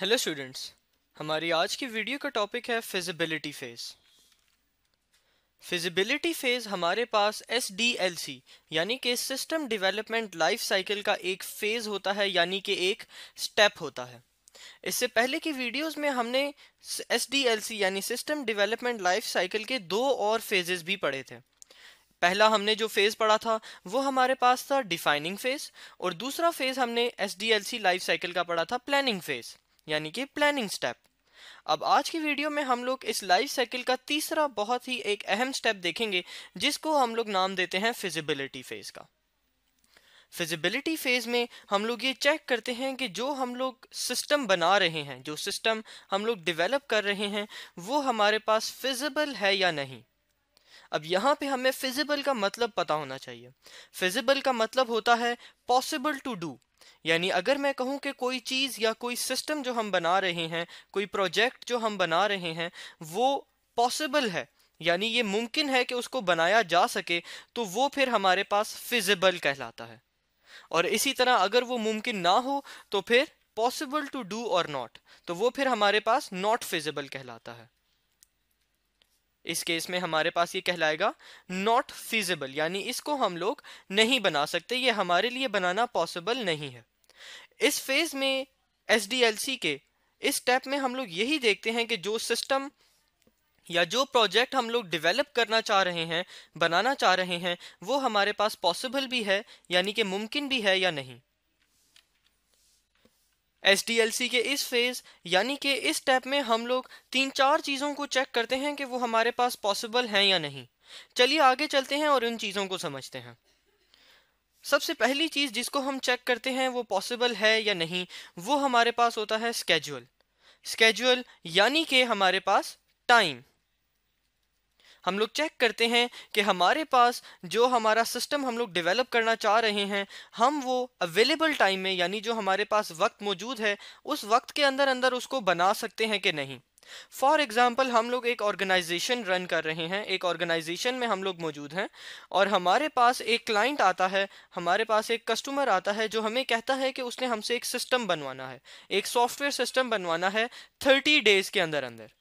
hello students हमारी आज की वीडियो का टॉपिक है फिजिबिलिटी फेज फिजिबिलिटी फेज हमारे पास एस डी एल सी यानी कि सिस्टम डेवलपमेंट लाइफ साइकिल का एक फेज होता है यानी कि एक स्टेप होता है इससे पहले की वीडियोस में हमने एस डी एल सी यानी सिस्टम डेवलपमेंट लाइफ साइकिल के दो और फेजेस भी पढ़े थे पहला हमने जो फेज़ पढ़ा था वो हमारे पास था डिफाइनिंग फेज़ और दूसरा फेज़ हमने S D L C life cycle का पढ़ा था प्लानिंग फेज़ यानी कि प्लानिंग स्टेप अब आज की वीडियो में हम लोग इस लाइफ साइकिल का तीसरा बहुत ही एक अहम स्टेप देखेंगे जिसको हम लोग नाम देते हैं फिजिबिलिटी फेज का फिजिबिलिटी फेज़ में हम लोग ये चेक करते हैं कि जो हम लोग सिस्टम बना रहे हैं जो सिस्टम हम लोग डिवेलप कर रहे हैं वो हमारे पास फिजिबल है या नहीं अब यहाँ पे हमें फिजिबल का मतलब पता होना चाहिए फिजिबल का मतलब होता है पॉसिबल टू डू यानी अगर मैं कहूँ कि कोई चीज़ या कोई सिस्टम जो हम बना रहे हैं कोई प्रोजेक्ट जो हम बना रहे हैं वो पॉसिबल है यानी ये मुमकिन है कि उसको बनाया जा सके तो वो फिर हमारे पास फिजिबल कहलाता है और इसी तरह अगर वो मुमकिन ना हो तो फिर possible to do or not तो वो फिर हमारे पास नॉट फिजिबल कहलाता है इस केस में हमारे पास ये कहलाएगा नॉट फीजिबल यानी इसको हम लोग नहीं बना सकते ये हमारे लिए बनाना पॉसिबल नहीं है इस फेज में एस के इस स्टेप में हम लोग यही देखते हैं कि जो सिस्टम या जो प्रोजेक्ट हम लोग डेवलप करना चाह रहे हैं बनाना चाह रहे हैं वो हमारे पास पॉसिबल भी है यानी कि मुमकिन भी है या नहीं एस के इस फेज़ यानी कि इस स्टेप में हम लोग तीन चार चीज़ों को चेक करते हैं कि वो हमारे पास पॉसिबल हैं या नहीं चलिए आगे चलते हैं और उन चीज़ों को समझते हैं सबसे पहली चीज़ जिसको हम चेक करते हैं वो पॉसिबल है या नहीं वो हमारे पास होता है स्केजुअल स्केजुअल यानी कि हमारे पास टाइम हम लोग चेक करते हैं कि हमारे पास जो हमारा सिस्टम हम लोग डेवलप करना चाह रहे हैं हम वो अवेलेबल टाइम में यानी जो हमारे पास वक्त मौजूद है उस वक्त के अंदर अंदर उसको बना सकते हैं कि नहीं फॉर एग्ज़ाम्पल हम लोग एक ऑर्गेनाइजेशन रन कर रहे हैं एक ऑर्गेनाइजेशन में हम लोग मौजूद हैं और हमारे पास एक क्लाइंट आता है हमारे पास एक कस्टमर आता है जो हमें कहता है कि उसने हमसे एक सिस्टम बनवाना है एक सॉफ्टवेयर सिस्टम बनवाना है थर्टी डेज़ के अंदर अंदर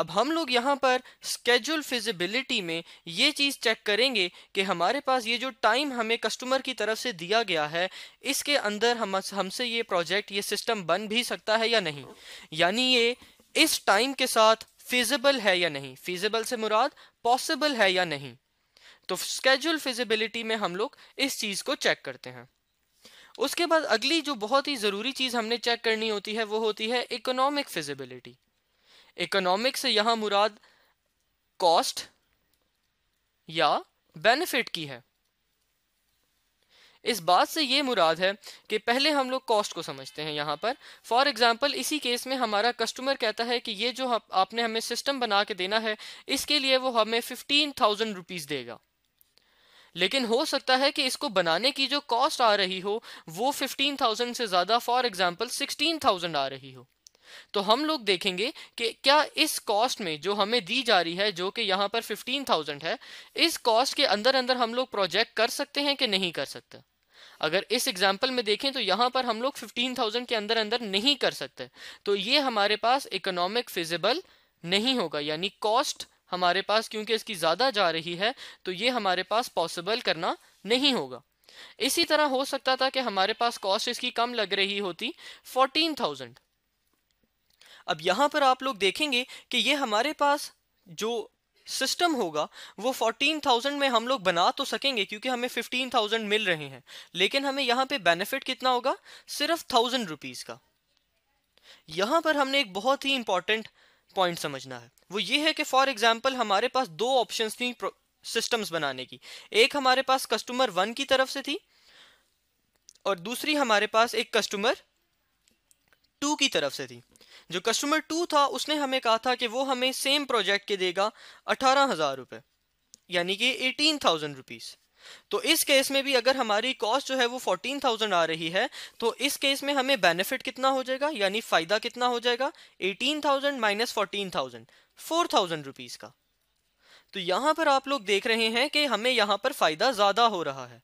अब हम लोग यहाँ पर स्केड्यूल फिजिबिलिटी में ये चीज़ चेक करेंगे कि हमारे पास ये जो टाइम हमें कस्टमर की तरफ से दिया गया है इसके अंदर हम हमसे ये प्रोजेक्ट ये सिस्टम बन भी सकता है या नहीं यानी ये इस टाइम के साथ फिजिबल है या नहीं फिजिबल से मुराद पॉसिबल है या नहीं तो स्केड्यूल फिजिबिलिटी में हम लोग इस चीज़ को चेक करते हैं उसके बाद अगली जो बहुत ही ज़रूरी चीज़ हमने चेक करनी होती है वो होती है इकोनॉमिक फिजिबिलिटी इकोनॉमिक से यहां मुराद कॉस्ट या बेनिफिट की है इस बात से ये मुराद है कि पहले हम लोग कॉस्ट को समझते हैं यहाँ पर फॉर एग्ज़ाम्पल इसी केस में हमारा कस्टमर कहता है कि ये जो आपने हमें सिस्टम बना के देना है इसके लिए वो हमें फिफ्टीन थाउजेंड रुपीज़ देगा लेकिन हो सकता है कि इसको बनाने की जो कॉस्ट आ रही हो वो फिफ्टीन थाउजेंड से ज़्यादा फॉर एग्ज़ाम्पल सिक्सटीन थाउजेंड आ रही हो तो हम लोग देखेंगे कि क्या इस कॉस्ट में जो हमें दी जा रही है जो कि यहाँ पर 15,000 है इस कॉस्ट के अंदर अंदर हम लोग प्रोजेक्ट कर सकते हैं कि नहीं कर सकते अगर इस एग्जाम्पल में देखें तो यहाँ पर हम लोग 15,000 के अंदर अंदर नहीं कर सकते तो ये हमारे पास इकोनॉमिक फिजिबल नहीं होगा यानी कॉस्ट हमारे पास क्योंकि इसकी ज़्यादा जा रही है तो ये हमारे पास पॉसिबल करना नहीं होगा इसी तरह हो सकता था कि हमारे पास कॉस्ट इसकी कम लग रही होती 14,000 अब यहाँ पर आप लोग देखेंगे कि ये हमारे पास जो सिस्टम होगा वो 14,000 में हम लोग बना तो सकेंगे क्योंकि हमें 15,000 मिल रहे हैं लेकिन हमें यहाँ पे बेनिफिट कितना होगा सिर्फ थाउजेंड रुपीज़ का यहाँ पर हमने एक बहुत ही इंपॉर्टेंट पॉइंट समझना है वो ये है कि फॉर एग्जाम्पल हमारे पास दो ऑप्शन थी सिस्टम्स बनाने की एक हमारे पास कस्टमर वन की तरफ से थी और दूसरी हमारे पास एक कस्टमर टू की तरफ से थी जो कस्टमर टू था उसने हमें कहा था कि वो हमें सेम प्रोजेक्ट के देगा अठारह हज़ार रुपये यानी कि एटीन थाउजेंड रुपीज़ तो इस केस में भी अगर हमारी कॉस्ट जो है वो फोर्टीन थाउजेंड आ रही है तो इस केस में हमें बेनिफिट कितना हो जाएगा यानी फ़ायदा कितना हो जाएगा eighteen thousand minus fourteen thousand four thousand rupees का तो यहाँ पर आप लोग देख रहे हैं कि हमें यहाँ पर फ़ायदा ज़्यादा हो रहा है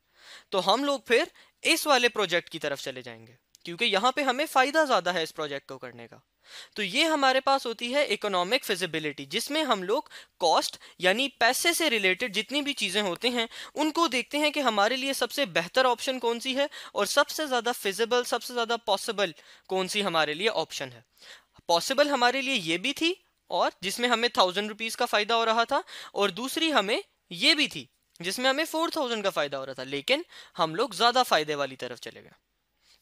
तो हम लोग फिर इस वाले प्रोजेक्ट की तरफ चले जाएंगे क्योंकि यहाँ पे हमें फ़ायदा ज़्यादा है इस प्रोजेक्ट को करने का तो ये हमारे पास होती है इकोनॉमिक फिजिबिलिटी जिसमें हम लोग कॉस्ट यानी पैसे से रिलेटेड जितनी भी चीज़ें होते हैं उनको देखते हैं कि हमारे लिए सबसे बेहतर ऑप्शन कौन सी है और सबसे ज़्यादा फिजिबल सबसे ज़्यादा पॉसिबल कौन सी हमारे लिए ऑप्शन है पॉसिबल हमारे लिए ये भी थी और जिसमें हमें थाउजेंड रुपीज़ का फ़ायदा हो रहा था और दूसरी हमें ये भी थी जिसमें हमें फोर थाउजेंड का फ़ायदा हो रहा था लेकिन हम लोग ज़्यादा फ़ायदे वाली तरफ चले गए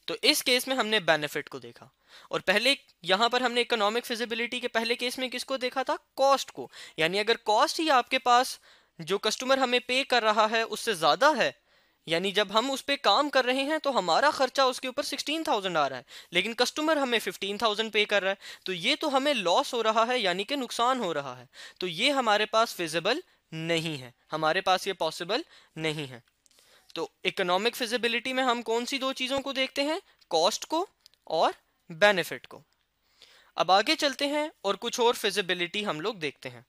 तो इस केस में हमने बेनिफिट को देखा और पहले यहां पर हमने इकोनॉमिक फिजिबिलिटी के पहले केस में किसको देखा था कॉस्ट को यानी अगर कॉस्ट ही आपके पास जो कस्टमर हमें पे कर रहा है उससे ज़्यादा है यानी जब हम उस पर काम कर रहे हैं तो हमारा खर्चा उसके ऊपर सिक्सटीन थाउजेंड आ रहा है लेकिन कस्टमर हमें फिफ्टीन थाउजेंड पे कर रहा है तो ये तो हमें लॉस हो रहा है यानी कि नुकसान हो रहा है तो ये हमारे पास फिजिबल नहीं है हमारे पास ये पॉसिबल नहीं है तो इकोनॉमिक फिजिबिलिटी में हम कौन सी दो चीज़ों को देखते हैं कॉस्ट को और बेनिफिट को अब आगे चलते हैं और कुछ और फिजिबिलिटी हम लोग देखते हैं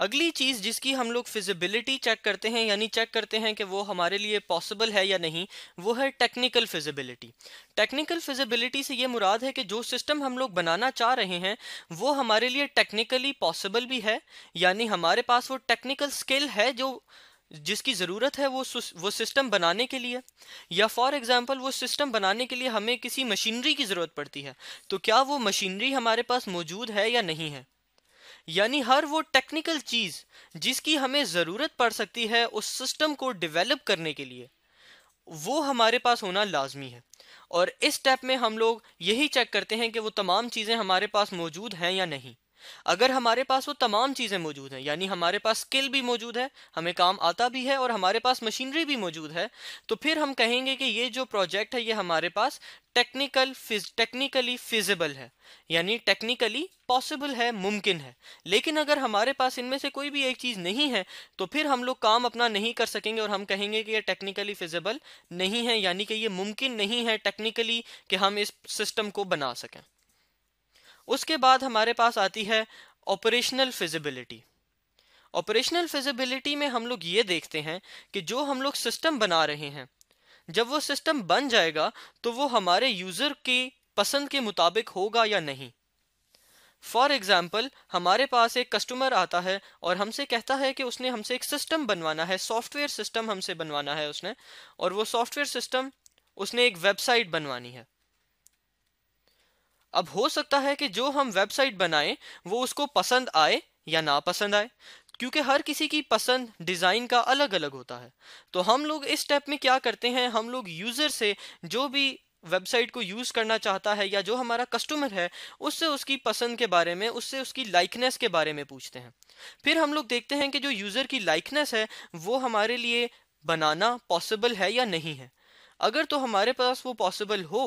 अगली चीज़ जिसकी हम लोग फिजिबिलिटी चेक करते हैं यानी चेक करते हैं कि वो हमारे लिए पॉसिबल है या नहीं वो है टेक्निकल फिजिबिलिटी टेक्निकल फिजिबिलिटी से ये मुराद है कि जो सिस्टम हम लोग बनाना चाह रहे हैं वो हमारे लिए टेक्निकली पॉसिबल भी है यानी हमारे पास वो टेक्निकल स्किल है जो जिसकी ज़रूरत है वो वो सिस्टम बनाने के लिए या फॉर एग्ज़ाम्पल वो सिस्टम बनाने के लिए हमें किसी मशीनरी की ज़रूरत पड़ती है तो क्या वो मशीनरी हमारे पास मौजूद है या नहीं है यानी हर वो टेक्निकल चीज़ जिसकी हमें ज़रूरत पड़ सकती है उस सिस्टम को डिवेलप करने के लिए वो हमारे पास होना लाजमी है और इस स्टेप में हम लोग यही चेक करते हैं कि वो तमाम चीज़ें हमारे पास मौजूद हैं या नहीं अगर हमारे पास वो तमाम चीज़ें मौजूद हैं यानी हमारे पास स्किल भी मौजूद है हमें काम आता भी है और हमारे पास मशीनरी भी मौजूद है तो फिर हम कहेंगे कि ये जो प्रोजेक्ट है ये हमारे पास टेक्निकल फिज टेक्निकली फिजिबल है यानी टेक्निकली पॉसिबल है मुमकिन है लेकिन अगर हमारे पास इनमें से कोई भी एक चीज़ नहीं है तो फिर हम लोग काम अपना नहीं कर सकेंगे और हम कहेंगे कि ये टेक्निकली फिजिबल नहीं है यानी कि ये मुमकिन नहीं है टेक्निकली कि हम इस सिस्टम को बना सकें उसके बाद हमारे पास आती है ऑपरेशनल फिजिबिलिटी ऑपरेशनल फिजिबिलिटी में हम लोग ये देखते हैं कि जो हम लोग सिस्टम बना रहे हैं जब वो सिस्टम बन जाएगा तो वो हमारे यूज़र की पसंद के मुताबिक होगा या नहीं फॉर एग्ज़ाम्पल हमारे पास एक कस्टमर आता है और हमसे कहता है कि उसने हमसे एक सिस्टम बनवाना है सॉफ्टवेयर सिस्टम हमसे बनवाना है उसने और वो सॉफ्टवेयर सिस्टम उसने एक वेबसाइट बनवानी है अब हो सकता है कि जो हम वेबसाइट बनाएं वो उसको पसंद आए या ना पसंद आए क्योंकि हर किसी की पसंद डिज़ाइन का अलग अलग होता है तो हम लोग इस स्टेप में क्या करते हैं हम लोग यूज़र से जो भी वेबसाइट को यूज़ करना चाहता है या जो हमारा कस्टमर है उससे उसकी पसंद के बारे में उससे उसकी लाइकनेस के बारे में पूछते हैं फिर हम लोग देखते हैं कि जो यूज़र की लाइकनेस है वो हमारे लिए बनाना पॉसिबल है या नहीं है अगर तो हमारे पास वो पॉसिबल हो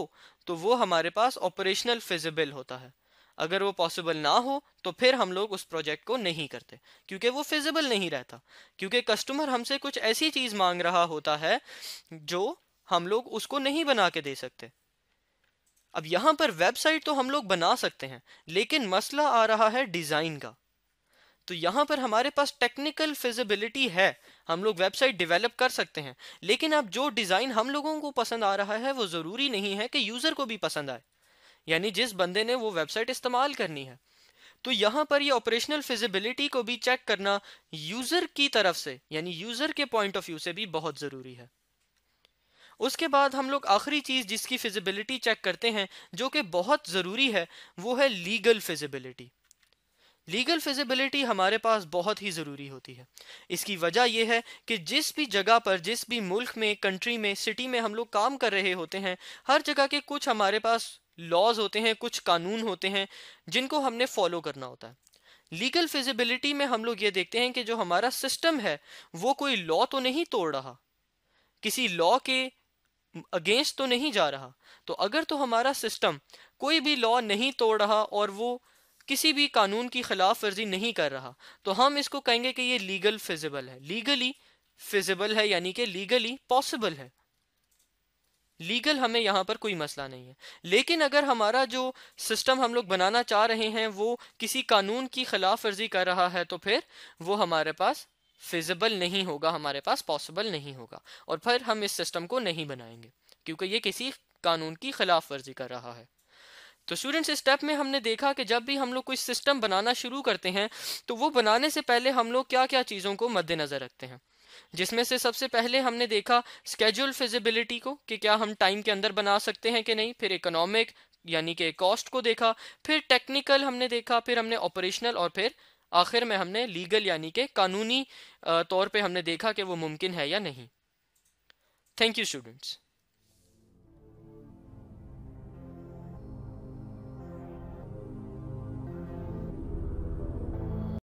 तो वो हमारे पास ऑपरेशनल फिजिबल होता है अगर वो पॉसिबल ना हो तो फिर हम लोग उस प्रोजेक्ट को नहीं करते क्योंकि वो फिजिबल नहीं रहता क्योंकि कस्टमर हमसे कुछ ऐसी चीज़ मांग रहा होता है जो हम लोग उसको नहीं बना के दे सकते अब यहाँ पर वेबसाइट तो हम लोग बना सकते हैं लेकिन मसला आ रहा है डिज़ाइन का तो यहाँ पर हमारे पास टेक्निकल फिजिबिलिटी है हम लोग वेबसाइट डेवलप कर सकते हैं लेकिन अब जो डिज़ाइन हम लोगों को पसंद आ रहा है वो ज़रूरी नहीं है कि यूज़र को भी पसंद आए यानी जिस बंदे ने वो वेबसाइट इस्तेमाल करनी है तो यहाँ पर ये ऑपरेशनल फिजिबिलिटी को भी चेक करना यूज़र की तरफ से यानी यूज़र के पॉइंट ऑफ व्यू से भी बहुत ज़रूरी है उसके बाद हम लोग आखिरी चीज़ जिसकी फिजिबिलिटी चेक करते हैं जो कि बहुत ज़रूरी है वो है लीगल फिजिबिलिटी लीगल फिजिबिलिटी हमारे पास बहुत ही ज़रूरी होती है इसकी वजह यह है कि जिस भी जगह पर जिस भी मुल्क में कंट्री में सिटी में हम लोग काम कर रहे होते हैं हर जगह के कुछ हमारे पास लॉज होते हैं कुछ कानून होते हैं जिनको हमने फॉलो करना होता है लीगल फिजिबिलिटी में हम लोग ये देखते हैं कि जो हमारा सिस्टम है वो कोई लॉ तो नहीं तोड़ रहा किसी लॉ के अगेंस्ट तो नहीं जा रहा तो अगर तो हमारा सिस्टम कोई भी लॉ नहीं तोड़ रहा और वो किसी भी कानून की खिलाफ वर्जी नहीं कर रहा तो हम इसको कहेंगे कि ये लीगल फिजिबल है लीगली फिजिबल है यानी कि लीगली पॉसिबल है लीगल हमें यहाँ पर कोई मसला नहीं है लेकिन अगर हमारा जो सिस्टम हम लोग बनाना चाह रहे हैं वो किसी कानून की खिलाफ वर्जी कर रहा है तो फिर वो हमारे पास फिजिबल नहीं होगा हमारे पास पॉसिबल नहीं होगा और फिर हम इस सिस्टम को नहीं बनाएंगे क्योंकि ये किसी कानून की खिलाफ वर्जी कर रहा है तो स्टूडेंट्स इस स्टेप में हमने देखा कि जब भी हम लोग कोई सिस्टम बनाना शुरू करते हैं तो वो बनाने से पहले हम लोग क्या क्या चीज़ों को मद्देनज़र रखते हैं जिसमें से सबसे पहले हमने देखा स्केड्यूल फिजिबिलिटी को कि क्या हम टाइम के अंदर बना सकते हैं कि नहीं फिर इकोनॉमिक यानी कि कॉस्ट को देखा फिर टेक्निकल हमने देखा फिर हमने ऑपरेशनल और फिर आखिर में हमने लीगल यानी कि कानूनी तौर पे हमने देखा कि वो मुमकिन है या नहीं थैंक यू स्टूडेंट्स